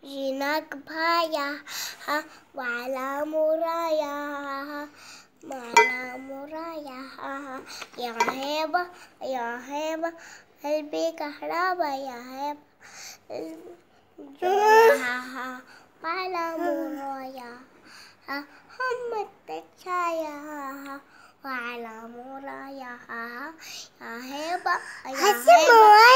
Jinakbhaya Valamuraya Malamuraya Yaheb Yaheb Albi Kahraba Yaheb Valamuraya Hammat Chaya Valamuraya Yaheb Yaheb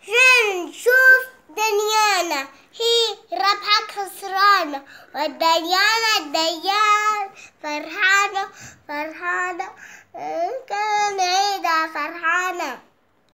فين شوف دنيانا هي ربحك خسرانة ودنيانا ديان فرحانة فرحانة